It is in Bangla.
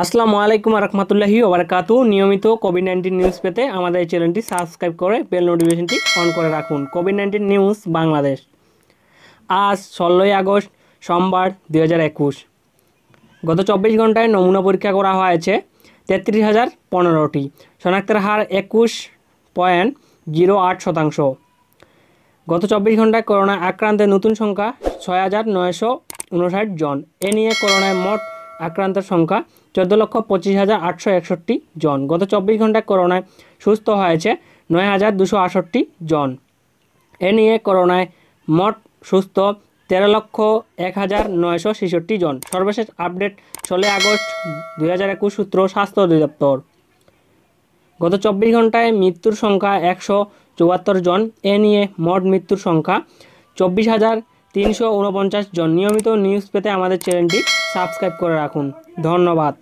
আসসালামু আলাইকুম রহমতুল্লাহি ওবরকাতু নিয়মিত কোভিড নাইন্টিন নিউজ পেতে আমাদের এই চ্যানেলটি সাবস্ক্রাইব করে বেল নোটিফিকেশনটি অন করে রাখুন কোভিড নাইন্টিন নিউজ বাংলাদেশ আজ ষোলোই আগস্ট সোমবার দুই গত চব্বিশ ঘন্টায় নমুনা পরীক্ষা করা হয়েছে তেত্রিশ হাজার পনেরোটি শনাক্তের হার একুশ পয়েন্ট জিরো আট শতাংশ গত চব্বিশ ঘন্টায় করোনা আক্রান্তের নতুন সংখ্যা ছয় হাজার নয়শো উনষাট জন এ নিয়ে করোনায় মোট আক্রান্তের সংখ্যা চোদ্দ লক্ষ পঁচিশ হাজার আটশো একষট্টি জন গত চব্বিশ ঘন্টায় করোনায় সুস্থ হয়েছে নয় হাজার দুশো আটষট্টি জন এ নিয়ে করোনায় মোট সুস্থ তেরো লক্ষ এক হাজার নয়শো ছেষট্টি জন সর্বশেষ আপডেট ষোলোই আগস্ট দুই হাজার একুশ সূত্র স্বাস্থ্য অধিদপ্তর গত চব্বিশ ঘন্টায় মৃত্যুর সংখ্যা একশো চুয়াত্তর জন এ নিয়ে মোট মৃত্যুর সংখ্যা চব্বিশ হাজার তিনশো উনপঞ্চাশ জন নিয়মিত নিউজ পেতে আমাদের চ্যানেলটি সাবস্ক্রাইব করে রাখুন ধন্যবাদ